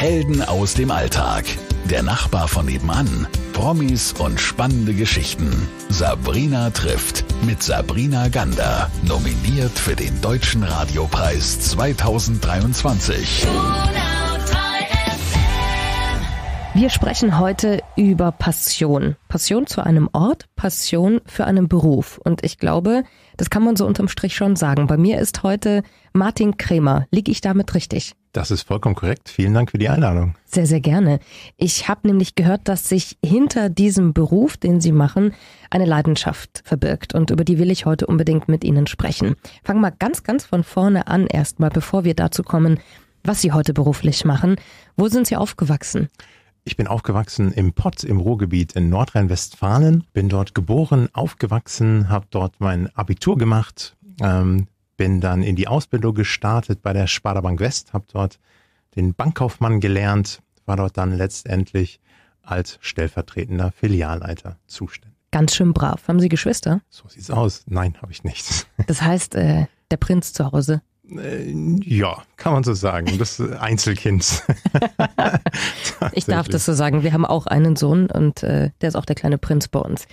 Helden aus dem Alltag. Der Nachbar von nebenan. Promis und spannende Geschichten. Sabrina trifft mit Sabrina Gander. Nominiert für den Deutschen Radiopreis 2023. Wir sprechen heute über Passion. Passion zu einem Ort, Passion für einen Beruf. Und ich glaube, das kann man so unterm Strich schon sagen. Bei mir ist heute Martin Kremer. Liege ich damit richtig? Das ist vollkommen korrekt. Vielen Dank für die Einladung. Sehr, sehr gerne. Ich habe nämlich gehört, dass sich hinter diesem Beruf, den Sie machen, eine Leidenschaft verbirgt. Und über die will ich heute unbedingt mit Ihnen sprechen. Fangen wir ganz, ganz von vorne an erstmal, bevor wir dazu kommen, was Sie heute beruflich machen. Wo sind Sie aufgewachsen? Ich bin aufgewachsen im Pott im Ruhrgebiet in Nordrhein-Westfalen, bin dort geboren, aufgewachsen, habe dort mein Abitur gemacht, ähm, bin dann in die Ausbildung gestartet bei der Sparda-Bank West, habe dort den Bankkaufmann gelernt, war dort dann letztendlich als stellvertretender Filialleiter zuständig. Ganz schön brav. Haben Sie Geschwister? So sieht's aus. Nein, habe ich nicht. Das heißt, äh, der Prinz zu Hause äh, ja, kann man so sagen. Das Einzelkind. ich darf das so sagen. Wir haben auch einen Sohn und äh, der ist auch der kleine Prinz bei uns.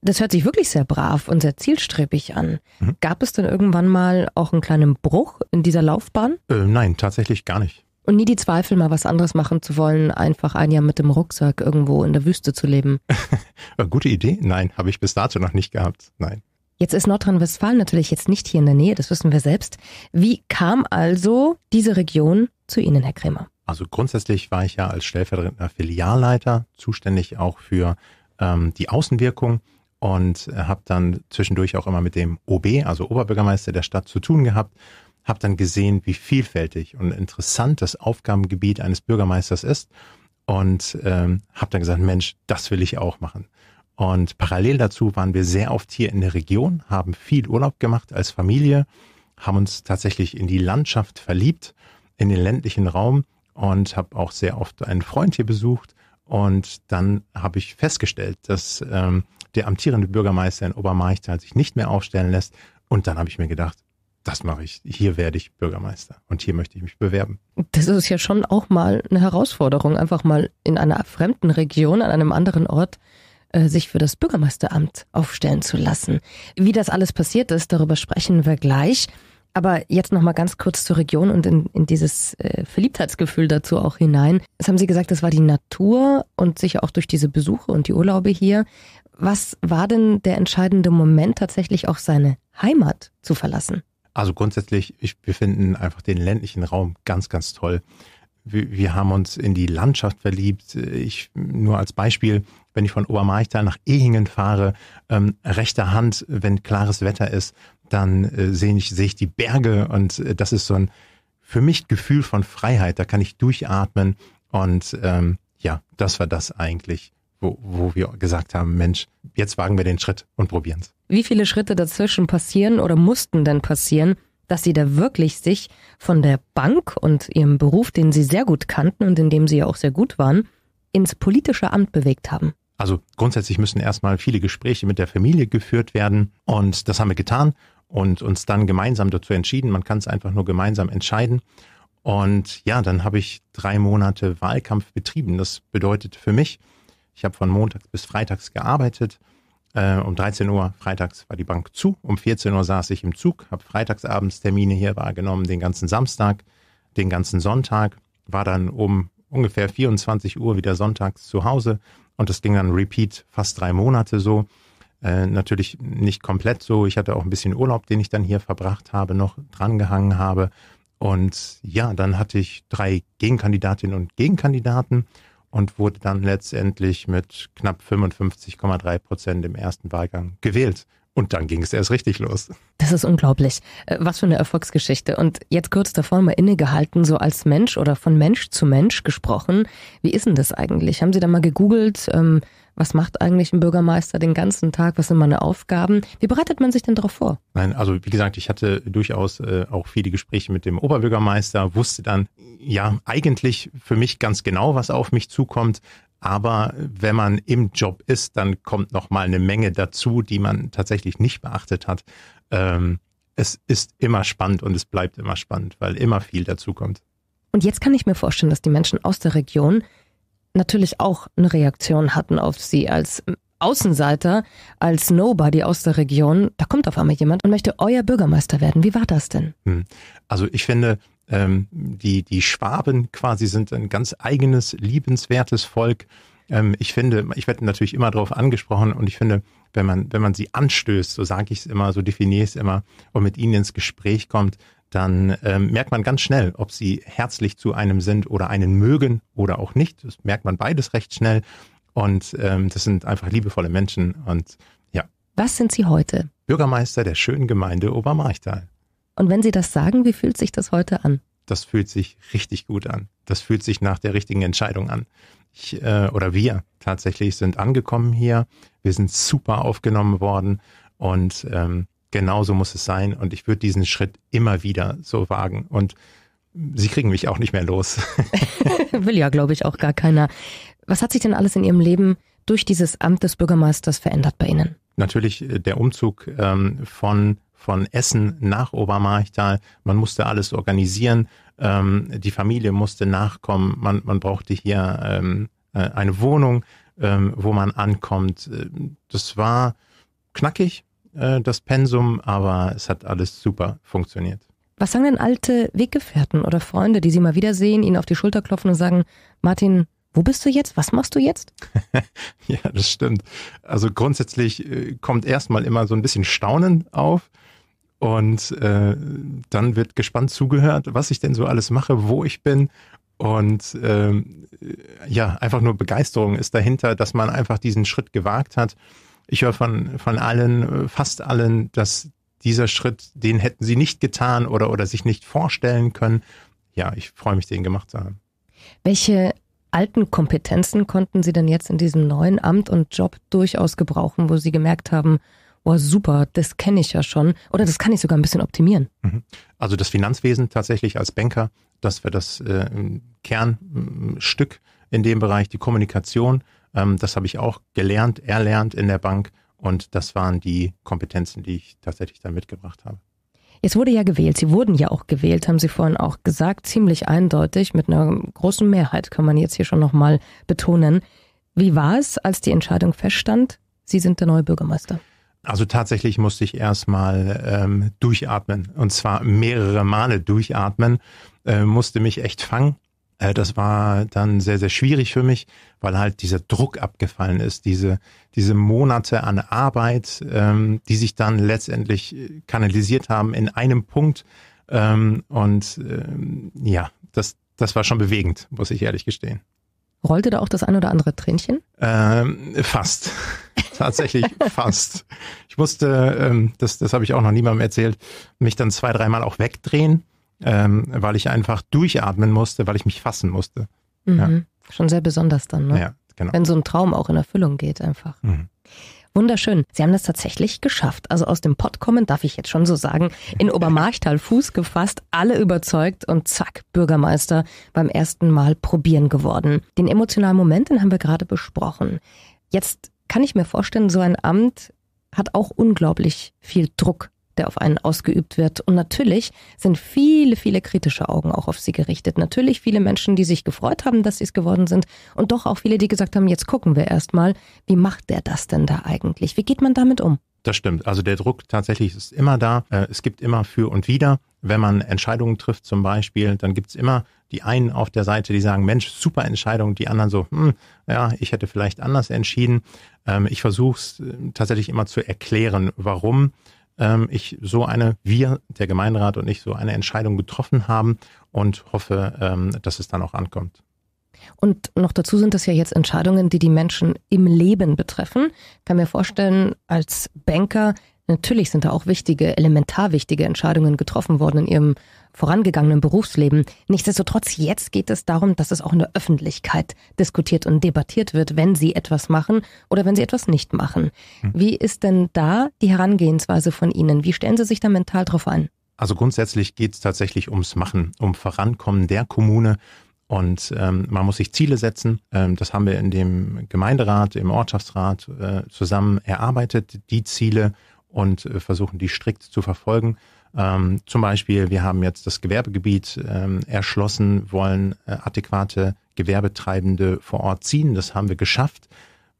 Das hört sich wirklich sehr brav und sehr zielstrebig an. Mhm. Gab es denn irgendwann mal auch einen kleinen Bruch in dieser Laufbahn? Äh, nein, tatsächlich gar nicht. Und nie die Zweifel, mal was anderes machen zu wollen, einfach ein Jahr mit dem Rucksack irgendwo in der Wüste zu leben. Gute Idee? Nein, habe ich bis dato noch nicht gehabt. Nein. Jetzt ist Nordrhein-Westfalen natürlich jetzt nicht hier in der Nähe, das wissen wir selbst. Wie kam also diese Region zu Ihnen, Herr Krämer? Also grundsätzlich war ich ja als stellvertretender Filialleiter zuständig auch für ähm, die Außenwirkung und habe dann zwischendurch auch immer mit dem OB, also Oberbürgermeister der Stadt, zu tun gehabt. Habe dann gesehen, wie vielfältig und interessant das Aufgabengebiet eines Bürgermeisters ist und ähm, habe dann gesagt, Mensch, das will ich auch machen. Und parallel dazu waren wir sehr oft hier in der Region, haben viel Urlaub gemacht als Familie, haben uns tatsächlich in die Landschaft verliebt, in den ländlichen Raum und habe auch sehr oft einen Freund hier besucht. Und dann habe ich festgestellt, dass ähm, der amtierende Bürgermeister in Obermarchtal sich nicht mehr aufstellen lässt. Und dann habe ich mir gedacht, das mache ich. Hier werde ich Bürgermeister und hier möchte ich mich bewerben. Das ist ja schon auch mal eine Herausforderung, einfach mal in einer fremden Region, an einem anderen Ort äh, sich für das Bürgermeisteramt aufstellen zu lassen. Wie das alles passiert ist, darüber sprechen wir gleich. Aber jetzt nochmal ganz kurz zur Region und in, in dieses äh, Verliebtheitsgefühl dazu auch hinein. Es haben Sie gesagt, das war die Natur und sicher auch durch diese Besuche und die Urlaube hier. Was war denn der entscheidende Moment, tatsächlich auch seine Heimat zu verlassen? Also grundsätzlich, ich, wir finden einfach den ländlichen Raum ganz, ganz toll. Wir, wir haben uns in die Landschaft verliebt. Ich nur als Beispiel, wenn ich von Obermarchtal nach Ehingen fahre, ähm, rechter Hand, wenn klares Wetter ist, dann äh, sehe ich, seh ich die Berge und äh, das ist so ein für mich Gefühl von Freiheit. Da kann ich durchatmen und ähm, ja, das war das eigentlich, wo, wo wir gesagt haben, Mensch, jetzt wagen wir den Schritt und probieren's. Wie viele Schritte dazwischen passieren oder mussten denn passieren, dass sie da wirklich sich von der Bank und ihrem Beruf, den sie sehr gut kannten und in dem sie ja auch sehr gut waren, ins politische Amt bewegt haben? Also grundsätzlich müssen erstmal viele Gespräche mit der Familie geführt werden und das haben wir getan und uns dann gemeinsam dazu entschieden. Man kann es einfach nur gemeinsam entscheiden. Und ja, dann habe ich drei Monate Wahlkampf betrieben. Das bedeutet für mich, ich habe von Montags bis Freitags gearbeitet. Äh, um 13 Uhr freitags war die Bank zu. Um 14 Uhr saß ich im Zug, habe freitagsabends Termine hier wahrgenommen, den ganzen Samstag, den ganzen Sonntag, war dann um ungefähr 24 Uhr wieder sonntags zu Hause, und das ging dann repeat fast drei Monate so. Äh, natürlich nicht komplett so. Ich hatte auch ein bisschen Urlaub, den ich dann hier verbracht habe, noch drangehangen habe. Und ja, dann hatte ich drei Gegenkandidatinnen und Gegenkandidaten und wurde dann letztendlich mit knapp 55,3 Prozent im ersten Wahlgang gewählt. Und dann ging es erst richtig los. Das ist unglaublich. Äh, was für eine Erfolgsgeschichte. Und jetzt kurz davor mal innegehalten, so als Mensch oder von Mensch zu Mensch gesprochen. Wie ist denn das eigentlich? Haben Sie da mal gegoogelt, ähm, was macht eigentlich ein Bürgermeister den ganzen Tag? Was sind meine Aufgaben? Wie bereitet man sich denn darauf vor? Nein, also wie gesagt, ich hatte durchaus äh, auch viele Gespräche mit dem Oberbürgermeister, wusste dann ja eigentlich für mich ganz genau, was auf mich zukommt. Aber wenn man im Job ist, dann kommt noch mal eine Menge dazu, die man tatsächlich nicht beachtet hat. Ähm, es ist immer spannend und es bleibt immer spannend, weil immer viel dazu kommt. Und jetzt kann ich mir vorstellen, dass die Menschen aus der Region natürlich auch eine Reaktion hatten auf sie als Außenseiter, als Nobody aus der Region. Da kommt auf einmal jemand und möchte euer Bürgermeister werden. Wie war das denn? Hm. Also ich finde, ähm, die, die Schwaben quasi sind ein ganz eigenes, liebenswertes Volk. Ähm, ich finde, ich werde natürlich immer darauf angesprochen und ich finde, wenn man, wenn man sie anstößt, so sage ich es immer, so definiere ich es immer, und mit ihnen ins Gespräch kommt, dann ähm, merkt man ganz schnell, ob sie herzlich zu einem sind oder einen mögen oder auch nicht. Das merkt man beides recht schnell. Und ähm, das sind einfach liebevolle Menschen und ja. Was sind Sie heute? Bürgermeister der schönen Gemeinde Obermarchtal. Und wenn Sie das sagen, wie fühlt sich das heute an? Das fühlt sich richtig gut an. Das fühlt sich nach der richtigen Entscheidung an. Ich, äh, oder wir tatsächlich sind angekommen hier. Wir sind super aufgenommen worden und ähm, genau so muss es sein. Und ich würde diesen Schritt immer wieder so wagen. Und Sie kriegen mich auch nicht mehr los. Will ja, glaube ich, auch gar keiner. Was hat sich denn alles in Ihrem Leben durch dieses Amt des Bürgermeisters verändert bei Ihnen? Natürlich äh, der Umzug ähm, von von Essen nach Obermarchtal. Man musste alles organisieren. Ähm, die Familie musste nachkommen. Man, man brauchte hier ähm, äh, eine Wohnung, ähm, wo man ankommt. Äh, das war knackig, äh, das Pensum, aber es hat alles super funktioniert. Was sagen denn alte Weggefährten oder Freunde, die Sie mal wiedersehen, Ihnen auf die Schulter klopfen und sagen, Martin, wo bist du jetzt? Was machst du jetzt? ja, das stimmt. Also grundsätzlich äh, kommt erstmal immer so ein bisschen Staunen auf. Und äh, dann wird gespannt zugehört, was ich denn so alles mache, wo ich bin. Und ähm, ja, einfach nur Begeisterung ist dahinter, dass man einfach diesen Schritt gewagt hat. Ich höre von, von allen, äh, fast allen, dass dieser Schritt, den hätten sie nicht getan oder, oder sich nicht vorstellen können. Ja, ich freue mich, den gemacht zu haben. Welche alten Kompetenzen konnten Sie denn jetzt in diesem neuen Amt und Job durchaus gebrauchen, wo Sie gemerkt haben, oh super, das kenne ich ja schon oder das kann ich sogar ein bisschen optimieren. Mhm. Also das Finanzwesen tatsächlich als Banker, das wäre das äh, Kernstück in dem Bereich, die Kommunikation, ähm, das habe ich auch gelernt, erlernt in der Bank und das waren die Kompetenzen, die ich tatsächlich dann mitgebracht habe. Es wurde ja gewählt. Sie wurden ja auch gewählt, haben Sie vorhin auch gesagt, ziemlich eindeutig, mit einer großen Mehrheit kann man jetzt hier schon nochmal betonen. Wie war es, als die Entscheidung feststand? Sie sind der neue Bürgermeister. Also tatsächlich musste ich erstmal ähm, durchatmen und zwar mehrere Male durchatmen, äh, musste mich echt fangen. Äh, das war dann sehr, sehr schwierig für mich, weil halt dieser Druck abgefallen ist, diese, diese Monate an Arbeit, ähm, die sich dann letztendlich äh, kanalisiert haben in einem Punkt. Ähm, und ähm, ja, das, das war schon bewegend, muss ich ehrlich gestehen. Rollte da auch das ein oder andere Tränchen? Ähm, fast. tatsächlich fast. Ich musste, ähm, das, das habe ich auch noch niemandem erzählt, mich dann zwei, dreimal auch wegdrehen, ähm, weil ich einfach durchatmen musste, weil ich mich fassen musste. Mhm. Ja. Schon sehr besonders dann, ne? Ja, genau. Wenn so ein Traum auch in Erfüllung geht, einfach. Mhm. Wunderschön. Sie haben das tatsächlich geschafft. Also aus dem Pott kommen, darf ich jetzt schon so sagen, in Obermarchtal Fuß gefasst, alle überzeugt und zack, Bürgermeister beim ersten Mal probieren geworden. Den emotionalen Moment, den haben wir gerade besprochen. Jetzt kann ich mir vorstellen, so ein Amt hat auch unglaublich viel Druck, der auf einen ausgeübt wird. Und natürlich sind viele, viele kritische Augen auch auf sie gerichtet. Natürlich viele Menschen, die sich gefreut haben, dass sie es geworden sind. Und doch auch viele, die gesagt haben, jetzt gucken wir erstmal, wie macht der das denn da eigentlich? Wie geht man damit um? Das stimmt. Also der Druck tatsächlich ist immer da. Äh, es gibt immer für und wider. Wenn man Entscheidungen trifft zum Beispiel, dann gibt es immer die einen auf der Seite, die sagen, Mensch, super Entscheidung, die anderen so, hm, ja, ich hätte vielleicht anders entschieden. Ähm, ich versuche es äh, tatsächlich immer zu erklären, warum ähm, ich so eine, wir, der Gemeinderat und ich, so eine Entscheidung getroffen haben und hoffe, ähm, dass es dann auch ankommt. Und noch dazu sind das ja jetzt Entscheidungen, die die Menschen im Leben betreffen. Ich kann mir vorstellen, als Banker Natürlich sind da auch wichtige, elementar wichtige Entscheidungen getroffen worden in ihrem vorangegangenen Berufsleben. Nichtsdestotrotz, jetzt geht es darum, dass es auch in der Öffentlichkeit diskutiert und debattiert wird, wenn sie etwas machen oder wenn sie etwas nicht machen. Hm. Wie ist denn da die Herangehensweise von Ihnen? Wie stellen Sie sich da mental drauf ein? Also grundsätzlich geht es tatsächlich ums Machen, um Vorankommen der Kommune. Und ähm, man muss sich Ziele setzen. Ähm, das haben wir in dem Gemeinderat, im Ortschaftsrat äh, zusammen erarbeitet. Die Ziele und äh, versuchen, die strikt zu verfolgen. Ähm, zum Beispiel, wir haben jetzt das Gewerbegebiet ähm, erschlossen, wollen äh, adäquate Gewerbetreibende vor Ort ziehen. Das haben wir geschafft.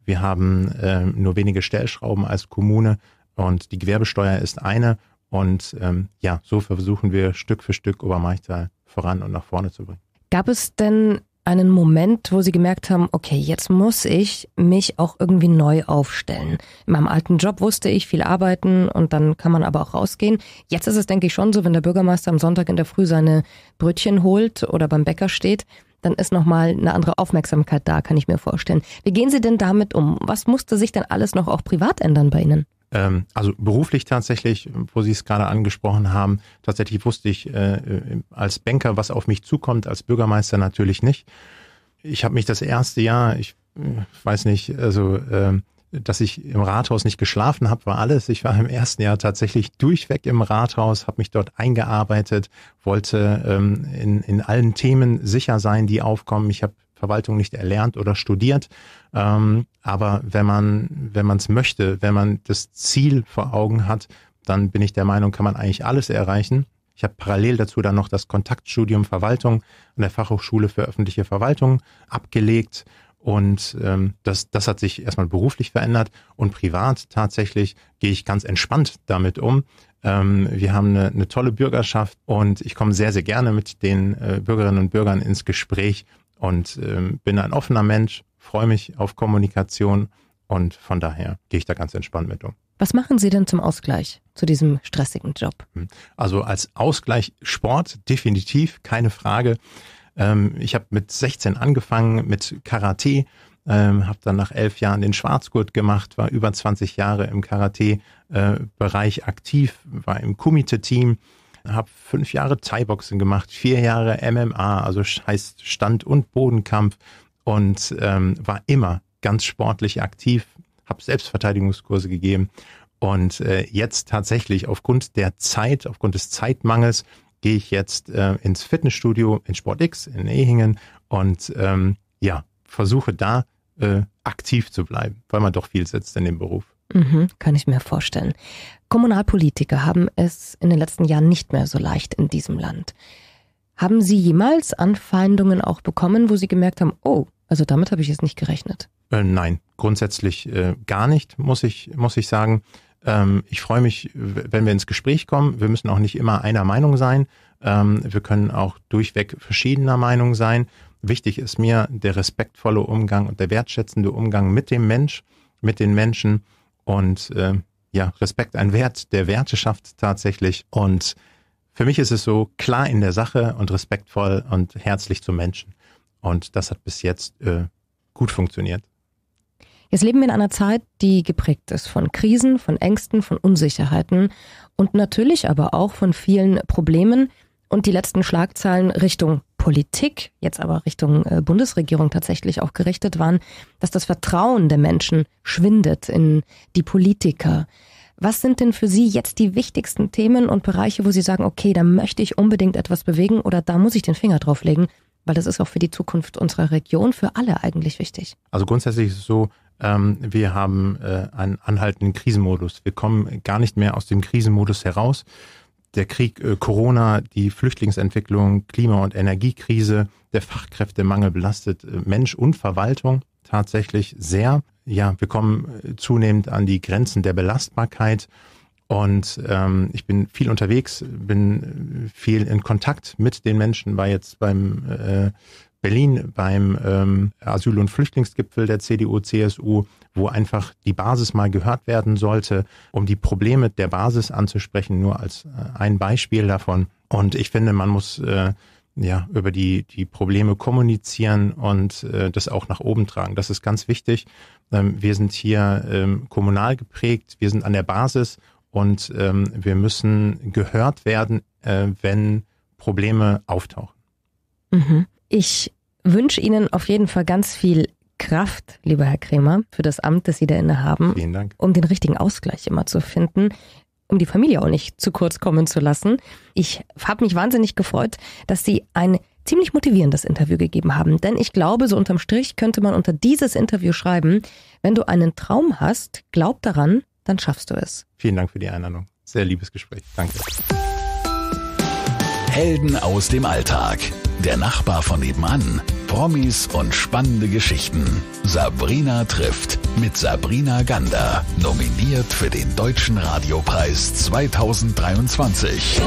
Wir haben äh, nur wenige Stellschrauben als Kommune und die Gewerbesteuer ist eine. Und ähm, ja, so versuchen wir Stück für Stück Obermeichtal voran und nach vorne zu bringen. Gab es denn einen Moment, wo sie gemerkt haben, okay, jetzt muss ich mich auch irgendwie neu aufstellen. In meinem alten Job wusste ich viel arbeiten und dann kann man aber auch rausgehen. Jetzt ist es, denke ich, schon so, wenn der Bürgermeister am Sonntag in der Früh seine Brötchen holt oder beim Bäcker steht, dann ist nochmal eine andere Aufmerksamkeit da, kann ich mir vorstellen. Wie gehen Sie denn damit um? Was musste sich denn alles noch auch privat ändern bei Ihnen? ähm, also beruflich tatsächlich, wo Sie es gerade angesprochen haben, tatsächlich wusste ich äh, als Banker, was auf mich zukommt, als Bürgermeister natürlich nicht. Ich habe mich das erste Jahr, ich äh, weiß nicht, also äh, dass ich im Rathaus nicht geschlafen habe, war alles. Ich war im ersten Jahr tatsächlich durchweg im Rathaus, habe mich dort eingearbeitet, wollte ähm, in, in allen Themen sicher sein, die aufkommen. Ich habe Verwaltung nicht erlernt oder studiert. Ähm, aber wenn man, wenn es möchte, wenn man das Ziel vor Augen hat, dann bin ich der Meinung, kann man eigentlich alles erreichen. Ich habe parallel dazu dann noch das Kontaktstudium Verwaltung an der Fachhochschule für öffentliche Verwaltung abgelegt. Und ähm, das, das hat sich erstmal beruflich verändert und privat tatsächlich gehe ich ganz entspannt damit um. Ähm, wir haben eine, eine tolle Bürgerschaft und ich komme sehr, sehr gerne mit den äh, Bürgerinnen und Bürgern ins Gespräch und ähm, bin ein offener Mensch, freue mich auf Kommunikation und von daher gehe ich da ganz entspannt mit um. Was machen Sie denn zum Ausgleich zu diesem stressigen Job? Hm. Also als Ausgleich Sport definitiv, keine Frage. Ähm, ich habe mit 16 angefangen mit Karate, ähm, habe dann nach elf Jahren den Schwarzgurt gemacht, war über 20 Jahre im Karate-Bereich äh, aktiv, war im Kumite-Team, habe fünf Jahre Thai-Boxen gemacht, vier Jahre MMA, also heißt Stand- und Bodenkampf und ähm, war immer ganz sportlich aktiv, habe Selbstverteidigungskurse gegeben und äh, jetzt tatsächlich aufgrund der Zeit, aufgrund des Zeitmangels gehe ich jetzt äh, ins Fitnessstudio in SportX in Ehingen und ähm, ja, versuche da äh, aktiv zu bleiben, weil man doch viel sitzt in dem Beruf. Mhm, kann ich mir vorstellen. Kommunalpolitiker haben es in den letzten Jahren nicht mehr so leicht in diesem Land. Haben Sie jemals Anfeindungen auch bekommen, wo Sie gemerkt haben, oh, also damit habe ich jetzt nicht gerechnet? Äh, nein, grundsätzlich äh, gar nicht, muss ich, muss ich sagen. Ähm, ich freue mich, wenn wir ins Gespräch kommen. Wir müssen auch nicht immer einer Meinung sein. Ähm, wir können auch durchweg verschiedener Meinung sein. Wichtig ist mir der respektvolle Umgang und der wertschätzende Umgang mit dem Mensch, mit den Menschen. Und äh, ja, Respekt ein Wert, der Werte schafft tatsächlich. Und für mich ist es so klar in der Sache und respektvoll und herzlich zum Menschen. Und das hat bis jetzt äh, gut funktioniert. Jetzt leben wir in einer Zeit, die geprägt ist von Krisen, von Ängsten, von Unsicherheiten und natürlich aber auch von vielen Problemen, und die letzten Schlagzeilen Richtung Politik, jetzt aber Richtung äh, Bundesregierung tatsächlich auch gerichtet waren, dass das Vertrauen der Menschen schwindet in die Politiker. Was sind denn für Sie jetzt die wichtigsten Themen und Bereiche, wo Sie sagen, okay, da möchte ich unbedingt etwas bewegen oder da muss ich den Finger drauf legen, weil das ist auch für die Zukunft unserer Region, für alle eigentlich wichtig? Also grundsätzlich ist es so, ähm, wir haben äh, einen anhaltenden Krisenmodus. Wir kommen gar nicht mehr aus dem Krisenmodus heraus der Krieg, äh, Corona, die Flüchtlingsentwicklung, Klima- und Energiekrise, der Fachkräftemangel belastet äh, Mensch und Verwaltung tatsächlich sehr. Ja, wir kommen äh, zunehmend an die Grenzen der Belastbarkeit. Und ähm, ich bin viel unterwegs, bin äh, viel in Kontakt mit den Menschen, war jetzt beim äh, Berlin beim ähm, Asyl- und Flüchtlingsgipfel der CDU-CSU, wo einfach die Basis mal gehört werden sollte, um die Probleme der Basis anzusprechen, nur als äh, ein Beispiel davon. Und ich finde, man muss äh, ja über die, die Probleme kommunizieren und äh, das auch nach oben tragen. Das ist ganz wichtig. Ähm, wir sind hier ähm, kommunal geprägt, wir sind an der Basis und ähm, wir müssen gehört werden, äh, wenn Probleme auftauchen. Mhm. Ich wünsche Ihnen auf jeden Fall ganz viel Kraft, lieber Herr Kremer, für das Amt, das Sie da innehaben. Vielen Dank. Um den richtigen Ausgleich immer zu finden, um die Familie auch nicht zu kurz kommen zu lassen. Ich habe mich wahnsinnig gefreut, dass Sie ein ziemlich motivierendes Interview gegeben haben. Denn ich glaube, so unterm Strich könnte man unter dieses Interview schreiben, wenn du einen Traum hast, glaub daran, dann schaffst du es. Vielen Dank für die Einladung. Sehr liebes Gespräch. Danke. Helden aus dem Alltag. Der Nachbar von nebenan. Promis und spannende Geschichten. Sabrina trifft mit Sabrina Gander. Nominiert für den Deutschen Radiopreis 2023.